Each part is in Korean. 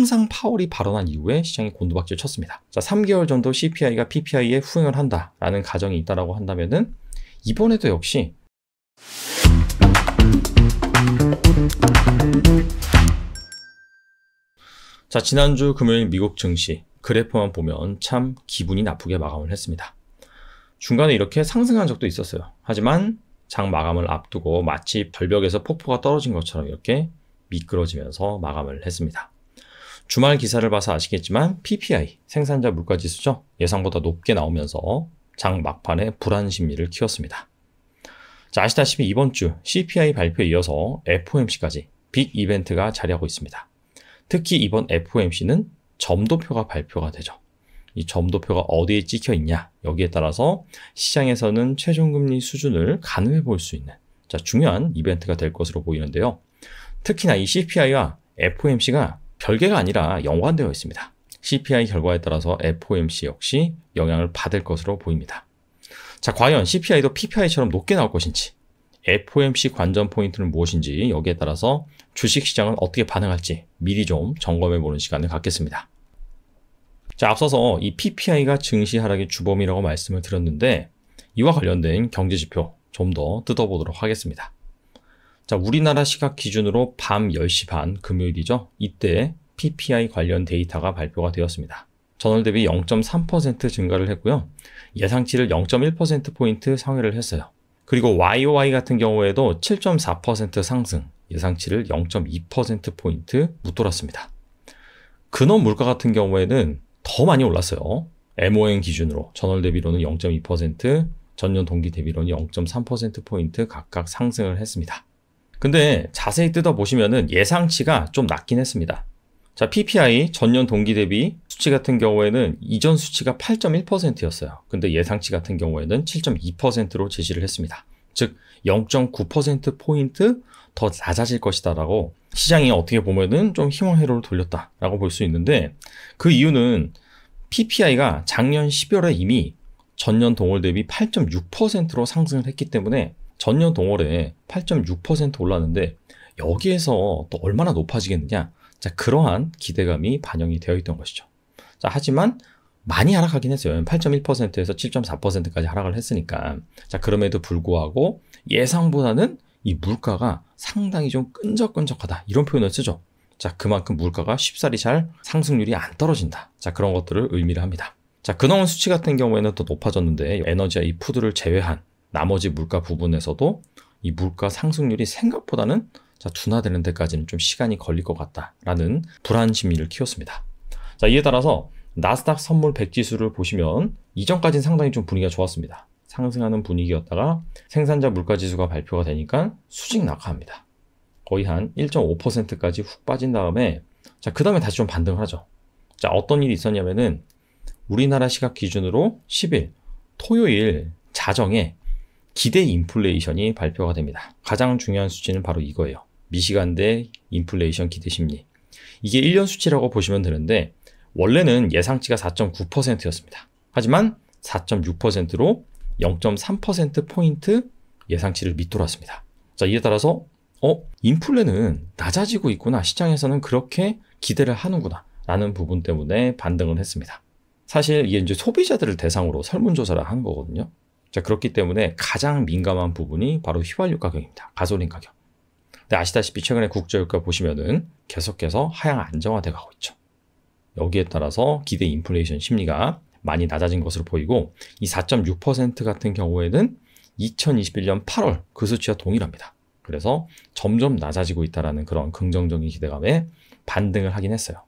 통상 파월이 발언한 이후에 시장이 곤두박질 쳤습니다. 자, 3개월 정도 CPI가 PPI에 후행을 한다라는 가정이 있다라고 한다면은 이번에도 역시 자, 지난주 금요일 미국 증시 그래프만 보면 참 기분이 나쁘게 마감을 했습니다. 중간에 이렇게 상승한 적도 있었어요. 하지만 장 마감을 앞두고 마치 벌벽에서 폭포가 떨어진 것처럼 이렇게 미끄러지면서 마감을 했습니다. 주말 기사를 봐서 아시겠지만 PPI 생산자 물가 지수죠. 예상보다 높게 나오면서 장 막판에 불안 심리를 키웠습니다. 자, 아시다시피 이번 주 CPI 발표에 이어서 FOMC까지 빅 이벤트가 자리하고 있습니다. 특히 이번 FOMC는 점도표가 발표가 되죠. 이 점도표가 어디에 찍혀 있냐 여기에 따라서 시장에서는 최종금리 수준을 가늠해 볼 수 있는 자, 중요한 이벤트가 될 것으로 보이는데요. 특히나 이 CPI와 FOMC가 별개가 아니라 연관되어 있습니다. CPI 결과에 따라서 FOMC 역시 영향을 받을 것으로 보입니다. 자, 과연 CPI도 PPI처럼 높게 나올 것인지, FOMC 관전 포인트는 무엇인지 여기에 따라서 주식시장은 어떻게 반응할지 미리 좀 점검해 보는 시간을 갖겠습니다. 자, 앞서서 이 PPI가 증시 하락의 주범이라고 말씀을 드렸는데 이와 관련된 경제 지표 좀 더 뜯어보도록 하겠습니다. 자, 우리나라 시각 기준으로 밤 10시 반 금요일이죠. 이때 PPI 관련 데이터가 발표가 되었습니다. 전월 대비 0.3% 증가를 했고요. 예상치를 0.1%포인트 상회를 했어요. 그리고 YOY 같은 경우에도 7.4% 상승, 예상치를 0.2%포인트 웃돌았습니다. 근원 물가 같은 경우에는 더 많이 올랐어요. MON 기준으로 전월 대비로는 0.2%, 전년 동기 대비로는 0.3%포인트 각각 상승을 했습니다. 근데 자세히 뜯어보시면 예상치가 좀 낮긴 했습니다. 자, PPI 전년 동기 대비 수치 같은 경우에는 이전 수치가 8.1%였어요. 근데 예상치 같은 경우에는 7.2%로 제시를 했습니다. 즉 0.9%포인트 더 낮아질 것이다라고 시장이 어떻게 보면은 좀 희망회로를 돌렸다라고 볼 수 있는데 그 이유는 PPI가 작년 12월에 이미 전년 동월 대비 8.6%로 상승을 했기 때문에 전년 동월에 8.6% 올랐는데 여기에서 또 얼마나 높아지겠느냐. 자, 그러한 기대감이 반영이 되어 있던 것이죠. 자, 하지만 많이 하락하긴 했어요. 8.1%에서 7.4%까지 하락을 했으니까. 자, 그럼에도 불구하고 예상보다는 이 물가가 상당히 좀 끈적끈적하다. 이런 표현을 쓰죠. 자, 그만큼 물가가 쉽사리 잘 상승률이 안 떨어진다. 자, 그런 것들을 의미를 합니다. 자, 근원 수치 같은 경우에는 더 높아졌는데 에너지와 이 푸드를 제외한 나머지 물가 부분에서도 이 물가 상승률이 생각보다는 자, 둔화되는 데까지는 좀 시간이 걸릴 것 같다라는 불안 심리를 키웠습니다. 자, 이에 따라서 나스닥 선물 100 지수를 보시면 이전까지는 상당히 좀 분위기가 좋았습니다. 상승하는 분위기였다가 생산자 물가 지수가 발표가 되니까 수직 낙하합니다. 거의 한 1.5%까지 훅 빠진 다음에 자, 그 다음에 다시 좀 반등하죠. 자, 어떤 일이 있었냐면은 우리나라 시각 기준으로 10일 토요일 자정에 기대 인플레이션이 발표가 됩니다. 가장 중요한 수치는 바로 이거예요. 미시간 대 인플레이션 기대 심리. 이게 1년 수치라고 보시면 되는데 원래는 예상치가 4.9%였습니다. 하지만 4.6%로 0.3%포인트 예상치를 밑돌았습니다. 자, 이에 따라서 어, 인플레는 낮아지고 있구나. 시장에서는 그렇게 기대를 하는구나. 라는 부분 때문에 반등을 했습니다. 사실 이게 이제 소비자들을 대상으로 설문조사를 한 거거든요. 자, 그렇기 때문에 가장 민감한 부분이 바로 휘발유 가격입니다. 가솔린 가격. 근데 아시다시피 최근에 국제유가 보시면은 계속해서 하향 안정화돼 가고 있죠. 여기에 따라서 기대 인플레이션 심리가 많이 낮아진 것으로 보이고 이 4.6% 같은 경우에는 2021년 8월 그 수치와 동일합니다. 그래서 점점 낮아지고 있다라는 그런 긍정적인 기대감에 반등을 하긴 했어요.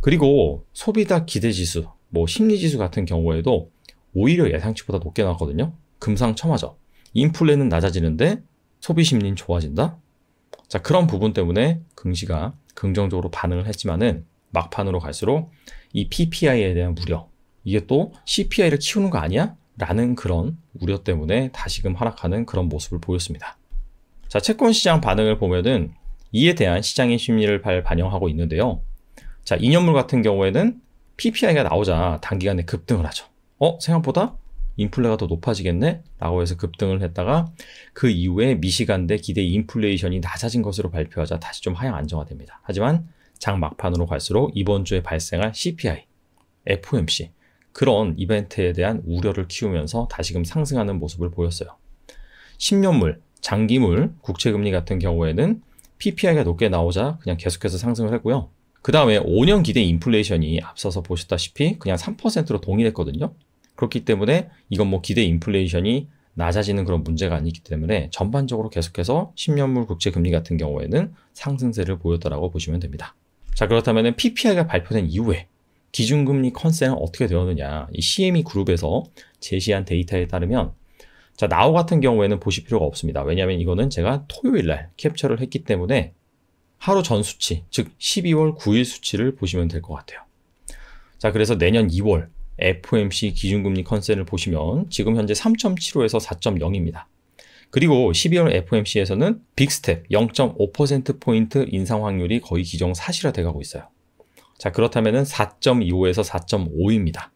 그리고 소비자 기대 지수, 뭐 심리 지수 같은 경우에도 오히려 예상치보다 높게 나왔거든요. 금상첨화죠. 인플레는 낮아지는데 소비 심리는 좋아진다. 자 그런 부분 때문에 금시가 긍정적으로 반응을 했지만은 막판으로 갈수록 이 PPI에 대한 우려 이게 또 CPI를 키우는 거 아니야? 라는 그런 우려 때문에 다시금 하락하는 그런 모습을 보였습니다. 자 채권 시장 반응을 보면은 이에 대한 시장의 심리를 반영하고 있는데요. 자, 2년물 같은 경우에는 PPI가 나오자 단기간에 급등을 하죠. 어 생각보다 인플레가 더 높아지겠네? 라고 해서 급등을 했다가 그 이후에 미시간대 기대 인플레이션이 낮아진 것으로 발표하자 다시 좀 하향 안정화됩니다. 하지만 장 막판으로 갈수록 이번 주에 발생할 CPI, FOMC 그런 이벤트에 대한 우려를 키우면서 다시금 상승하는 모습을 보였어요. 10년물, 장기물, 국채금리 같은 경우에는 PPI가 높게 나오자 그냥 계속해서 상승을 했고요. 그 다음에 5년 기대 인플레이션이 앞서서 보셨다시피 그냥 3%로 동일했거든요. 그렇기 때문에 이건 뭐 기대 인플레이션이 낮아지는 그런 문제가 아니기 때문에 전반적으로 계속해서 10년물 국채 금리 같은 경우에는 상승세를 보였다라고 보시면 됩니다. 자 그렇다면 PPI가 발표된 이후에 기준금리 컨셉은 어떻게 되었느냐 이 CME 그룹에서 제시한 데이터에 따르면 자 나우 같은 경우에는 보실 필요가 없습니다. 왜냐하면 이거는 제가 토요일 날 캡처를 했기 때문에 하루 전 수치 즉 12월 9일 수치를 보시면 될 것 같아요. 자 그래서 내년 2월 FOMC 기준금리 컨셉을 보시면 지금 현재 3.75에서 4.0입니다. 그리고 12월 FOMC에서는 빅스텝 0.5%포인트 인상 확률이 거의 기정 사실화 돼가고 있어요. 자 그렇다면 4.25에서 4.5입니다.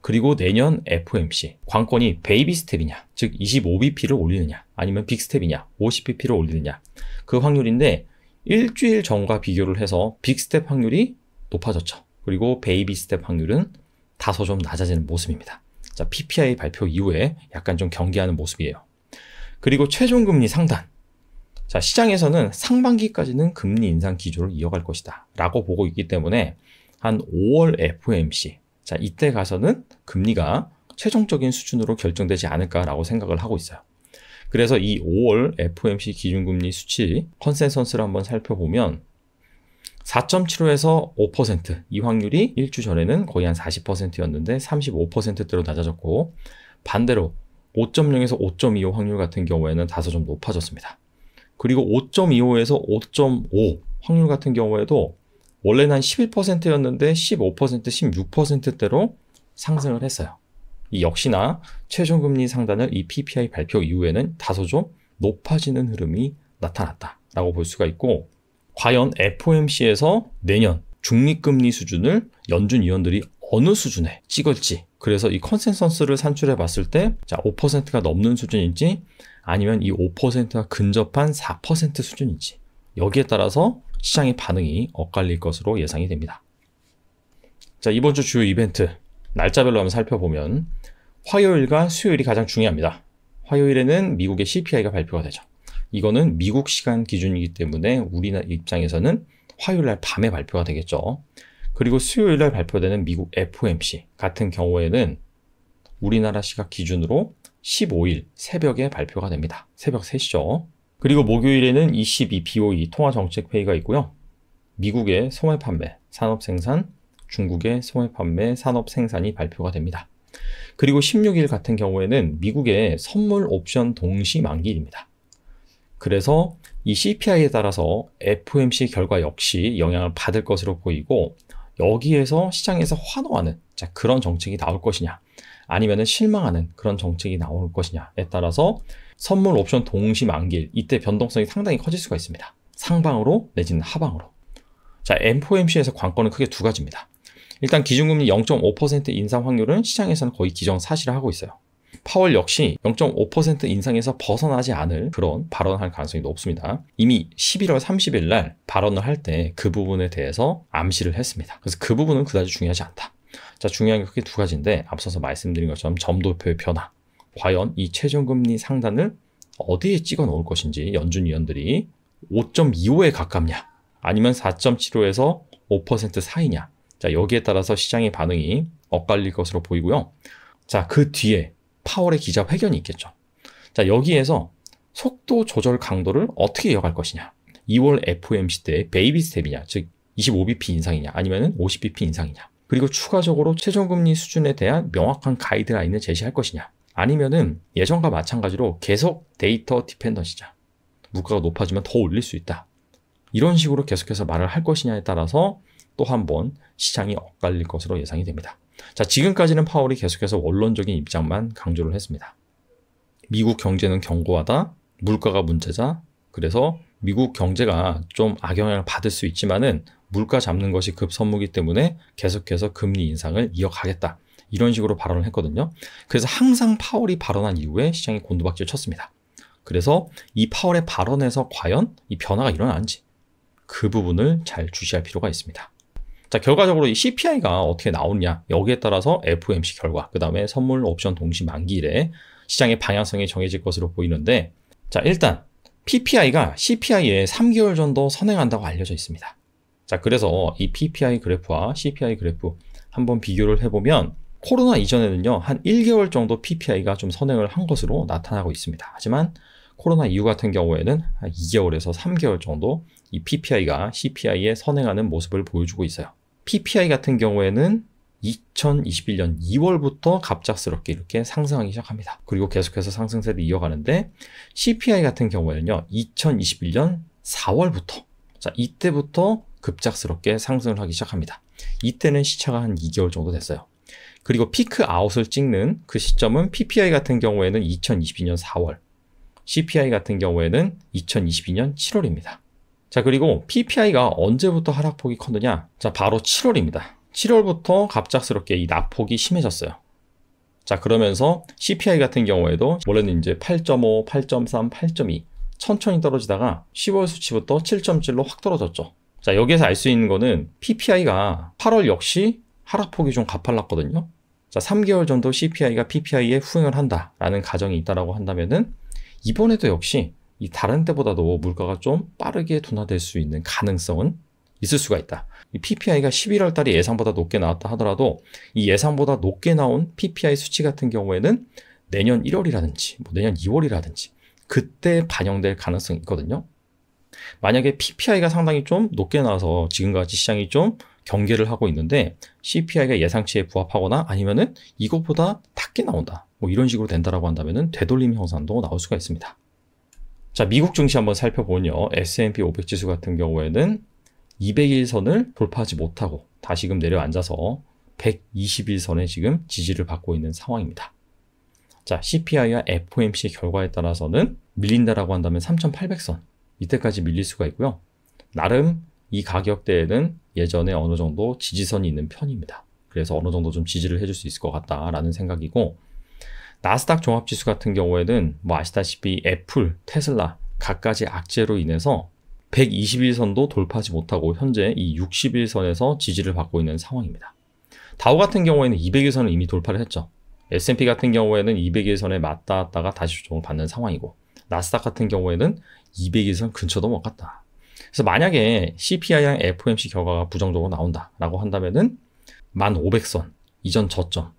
그리고 내년 FOMC 관건이 베이비 스텝이냐 즉 25BP를 올리느냐 아니면 빅스텝이냐 50BP를 올리느냐 그 확률인데 일주일 전과 비교를 해서 빅스텝 확률이 높아졌죠. 그리고 베이비 스텝 확률은 다소 좀 낮아지는 모습입니다. 자, PPI 발표 이후에 약간 좀 경계하는 모습이에요. 그리고 최종 금리 상단. 자, 시장에서는 상반기까지는 금리 인상 기조를 이어갈 것이다. 라고 보고 있기 때문에 한 5월 FOMC. 자, 이때 가서는 금리가 최종적인 수준으로 결정되지 않을까라고 생각을 하고 있어요. 그래서 이 5월 FOMC 기준금리 수치 컨센서스를 한번 살펴보면 4.75에서 5%이 확률이 1주 전에는 거의 한 40%였는데 35%대로 낮아졌고 반대로 5.0에서 5.25 확률 같은 경우에는 다소 좀 높아졌습니다. 그리고 5.25에서 5.5 확률 같은 경우에도 원래는 한 11%였는데 15%, 16%대로 상승을 했어요. 이 역시나 최종금리 상단을 이 PPI 발표 이후에는 다소 좀 높아지는 흐름이 나타났다라고 볼 수가 있고 과연 FOMC에서 내년 중립금리 수준을 연준 위원들이 어느 수준에 찍을지 그래서 이 컨센서스를 산출해 봤을 때 자, 5%가 넘는 수준인지 아니면 이 5%가 근접한 4% 수준인지 여기에 따라서 시장의 반응이 엇갈릴 것으로 예상이 됩니다. 자, 이번 주 주요 이벤트 날짜별로 한번 살펴보면 화요일과 수요일이 가장 중요합니다. 화요일에는 미국의 CPI가 발표가 되죠. 이거는 미국 시간 기준이기 때문에 우리나라 입장에서는 화요일 날 밤에 발표가 되겠죠. 그리고 수요일 날 발표되는 미국 FOMC 같은 경우에는 우리나라 시각 기준으로 15일 새벽에 발표가 됩니다. 새벽 3시죠. 그리고 목요일에는 22 BOE 통화정책회의가 있고요. 미국의 소매 판매, 산업 생산, 중국의 소매 판매, 산업 생산이 발표가 됩니다. 그리고 16일 같은 경우에는 미국의 선물 옵션 동시 만기일입니다. 그래서 이 CPI에 따라서 FOMC 결과 역시 영향을 받을 것으로 보이고 여기에서 시장에서 환호하는 자, 그런 정책이 나올 것이냐 아니면은 실망하는 그런 정책이 나올 것이냐에 따라서 선물 옵션 동시 만기일 이때 변동성이 상당히 커질 수가 있습니다. 상방으로 내지는 하방으로. 자, FOMC에서 관건은 크게 두 가지입니다. 일단 기준금리 0.5% 인상 확률은 시장에서는 거의 기정사실화하고 있어요. 파월 역시 0.5% 인상에서 벗어나지 않을 그런 발언할 을 가능성이 높습니다. 이미 11월 30일 날 발언을 할 때 그 부분에 대해서 암시를 했습니다. 그래서 그 부분은 그다지 중요하지 않다. 자, 중요한 게 크게 두 가지인데 앞서서 말씀드린 것처럼 점도표의 변화. 과연 이 최종금리 상단을 어디에 찍어 놓을 것인지 연준위원들이 5.25에 가깝냐 아니면 4.75에서 5% 사이냐 자 여기에 따라서 시장의 반응이 엇갈릴 것으로 보이고요. 자그 뒤에 파월의 기자 회견이 있겠죠. 자, 여기에서 속도 조절 강도를 어떻게 이어갈 것이냐. 2월 FOMC 때 베이비 스텝이냐, 즉 25bp 인상이냐, 아니면 50bp 인상이냐. 그리고 추가적으로 최저금리 수준에 대한 명확한 가이드라인을 제시할 것이냐. 아니면은 예전과 마찬가지로 계속 데이터 디펜던시자. 물가가 높아지면 더 올릴 수 있다. 이런 식으로 계속해서 말을 할 것이냐에 따라서 또 한 번 시장이 엇갈릴 것으로 예상이 됩니다. 자, 지금까지는 파월이 계속해서 원론적인 입장만 강조를 했습니다. 미국 경제는 견고하다, 물가가 문제다, 그래서 미국 경제가 좀 악영향을 받을 수 있지만은 물가 잡는 것이 급선무기 때문에 계속해서 금리 인상을 이어가겠다. 이런 식으로 발언을 했거든요. 그래서 항상 파월이 발언한 이후에 시장이 곤두박질 쳤습니다. 그래서 이 파월의 발언에서 과연 이 변화가 일어나는지 그 부분을 잘 주시할 필요가 있습니다. 자, 결과적으로 이 CPI가 어떻게 나오냐 여기에 따라서 FOMC 결과, 그 다음에 선물 옵션 동시 만기일에 시장의 방향성이 정해질 것으로 보이는데, 자, 일단 PPI가 c p i 에 3개월 전도 선행한다고 알려져 있습니다. 자, 그래서 이 PPI 그래프와 CPI 그래프 한번 비교를 해보면 코로나 이전에는요, 한 1개월 정도 PPI가 좀 선행을 한 것으로 나타나고 있습니다. 하지만 코로나 이후 같은 경우에는 2개월에서 3개월 정도 이 PPI가 CPI에 선행하는 모습을 보여주고 있어요. PPI 같은 경우에는 2021년 2월부터 갑작스럽게 이렇게 상승하기 시작합니다. 그리고 계속해서 상승세를 이어가는데 CPI 같은 경우에는요. 2021년 4월부터 자 이때부터 급작스럽게 상승을 하기 시작합니다. 이때는 시차가 한 2개월 정도 됐어요. 그리고 피크 아웃을 찍는 그 시점은 PPI 같은 경우에는 2022년 4월, CPI 같은 경우에는 2022년 7월입니다. 자, 그리고 PPI가 언제부터 하락폭이 컸느냐? 자, 바로 7월입니다. 7월부터 갑작스럽게 이 낙폭이 심해졌어요. 자, 그러면서 CPI 같은 경우에도 원래는 이제 8.5, 8.3, 8.2 천천히 떨어지다가 10월 수치부터 7.7로 확 떨어졌죠. 자, 여기에서 알 수 있는 거는 PPI가 8월 역시 하락폭이 좀 가팔랐거든요. 자, 3개월 정도 CPI가 PPI에 후행을 한다라는 가정이 있다라고 한다면은 이번에도 역시 이 다른 때보다도 물가가 좀 빠르게 둔화될 수 있는 가능성은 있을 수가 있다. 이 PPI가 11월 달이 예상보다 높게 나왔다 하더라도 이 예상보다 높게 나온 PPI 수치 같은 경우에는 내년 1월이라든지 뭐 내년 2월이라든지 그때 반영될 가능성이 있거든요. 만약에 PPI가 상당히 좀 높게 나와서 지금까지 시장이 좀 경계를 하고 있는데 CPI가 예상치에 부합하거나 아니면은 이것보다 낮게 나온다. 뭐 이런 식으로 된다라고 한다면은 되돌림 형상도 나올 수가 있습니다. 자, 미국 증시 한번 살펴보면요. S&P 500 지수 같은 경우에는 201선을 돌파하지 못하고 다시금 내려앉아서 121선에 지금 지지를 받고 있는 상황입니다. 자, CPI와 FOMC 결과에 따라서는 밀린다라고 한다면 3,800선 이때까지 밀릴 수가 있고요. 나름 이 가격대에는 예전에 어느 정도 지지선이 있는 편입니다. 그래서 어느 정도 좀 지지를 해줄 수 있을 것 같다라는 생각이고 나스닥 종합지수 같은 경우에는 뭐 아시다시피 애플, 테슬라 각가지 악재로 인해서 121선도 돌파하지 못하고 현재 이 61선에서 지지를 받고 있는 상황입니다. 다우 같은 경우에는 200일선을 이미 돌파를 했죠. S&P 같은 경우에는 200일선에 맞닿았다가 다시 조정을 받는 상황이고 나스닥 같은 경우에는 200일선 근처도 못 갔다. 그래서 만약에 CPI랑 FOMC 결과가 부정적으로 나온다라고 한다면은 1,500선 이전 저점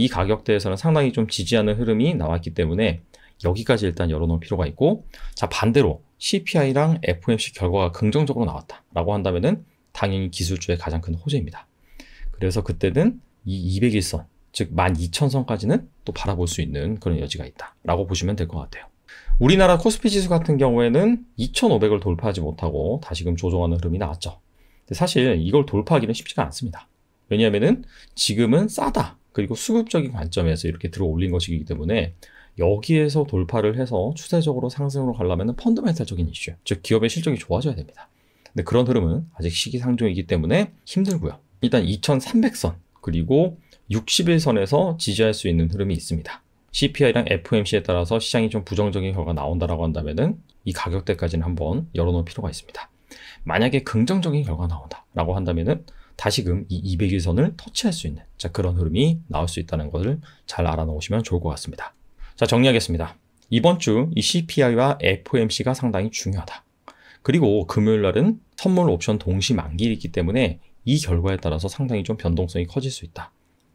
이 가격대에서는 상당히 좀 지지하는 흐름이 나왔기 때문에 여기까지 일단 열어놓을 필요가 있고 자 반대로 CPI랑 FOMC 결과가 긍정적으로 나왔다라고 한다면은 당연히 기술주의 가장 큰 호재입니다. 그래서 그때는 이2 0 1선즉 12,000선까지는 또 바라볼 수 있는 그런 여지가 있다라고 보시면 될 것 같아요. 우리나라 코스피 지수 같은 경우에는 2,500을 돌파하지 못하고 다시금 조정하는 흐름이 나왔죠. 사실 이걸 돌파하기는 쉽지가 않습니다. 왜냐하면은 지금은 싸다 그리고 수급적인 관점에서 이렇게 들어 올린 것이기 때문에 여기에서 돌파를 해서 추세적으로 상승으로 가려면 펀더멘탈적인 이슈, 즉 기업의 실적이 좋아져야 됩니다. 근데 그런 흐름은 아직 시기상종이기 때문에 힘들고요. 일단 2300선 그리고 60일선에서 지지할 수 있는 흐름이 있습니다. CPI랑 FOMC에 따라서 시장이 좀 부정적인 결과가 나온다라고 한다면이 가격대까지는 한번 열어놓을 필요가 있습니다. 만약에 긍정적인 결과가 나온다라고 한다면은 다시금 이 200일 선을 터치할 수 있는 자 그런 흐름이 나올 수 있다는 것을 잘 알아놓으시면 좋을 것 같습니다. 자 정리하겠습니다. 이번 주 이 CPI와 FOMC가 상당히 중요하다. 그리고 금요일 날은 선물 옵션 동시 만기이기 때문에 이 결과에 따라서 상당히 좀 변동성이 커질 수 있다.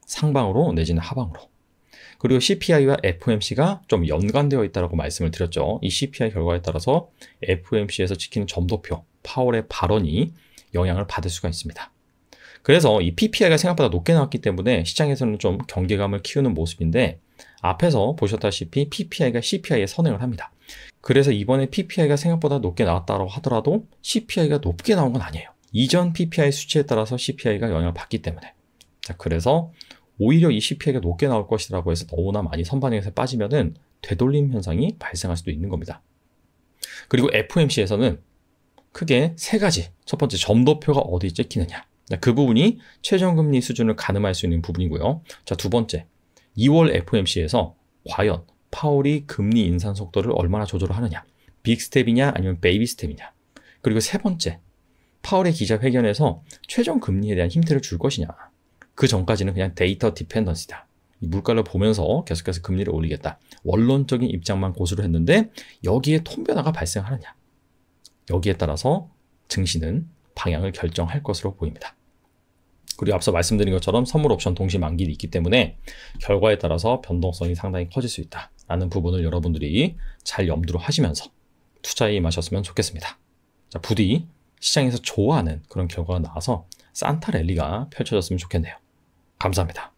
상방으로 내지는 하방으로. 그리고 CPI와 FOMC가 좀 연관되어 있다고 말씀을 드렸죠. 이 CPI 결과에 따라서 FOMC에서 지키는 점도표, 파월의 발언이 영향을 받을 수가 있습니다. 그래서 이 PPI가 생각보다 높게 나왔기 때문에 시장에서는 좀 경계감을 키우는 모습인데 앞에서 보셨다시피 PPI가 CPI에 선행을 합니다. 그래서 이번에 PPI가 생각보다 높게 나왔다고 하더라도 CPI가 높게 나온 건 아니에요. 이전 PPI 수치에 따라서 CPI가 영향을 받기 때문에. 자, 그래서 오히려 이 CPI가 높게 나올 것이라고 해서 너무나 많이 선반영에서 빠지면은 되돌림 현상이 발생할 수도 있는 겁니다. 그리고 FOMC에서는 크게 세 가지. 첫 번째, 점도표가 어디에 찍히느냐. 네, 그 부분이 최저금리 수준을 가늠할 수 있는 부분이고요. 자, 두 번째. 2월 FOMC에서 과연 파월이 금리 인상 속도를 얼마나 조절 하느냐. 빅 스텝이냐 아니면 베이비 스텝이냐. 그리고 세 번째. 파월의 기자회견에서 최종 금리에 대한 힌트를 줄 것이냐. 그 전까지는 그냥 데이터 디펜던스다 물가를 보면서 계속해서 금리를 올리겠다. 원론적인 입장만 고수를 했는데 여기에 톤 변화가 발생하느냐. 여기에 따라서 증시는 방향을 결정할 것으로 보입니다. 그리고 앞서 말씀드린 것처럼 선물 옵션 동시 만기도 있기 때문에 결과에 따라서 변동성이 상당히 커질 수 있다라는 부분을 여러분들이 잘 염두로 하시면서 투자에 임하셨으면 좋겠습니다. 자, 부디 시장에서 좋아하는 그런 결과가 나와서 산타 랠리가 펼쳐졌으면 좋겠네요. 감사합니다.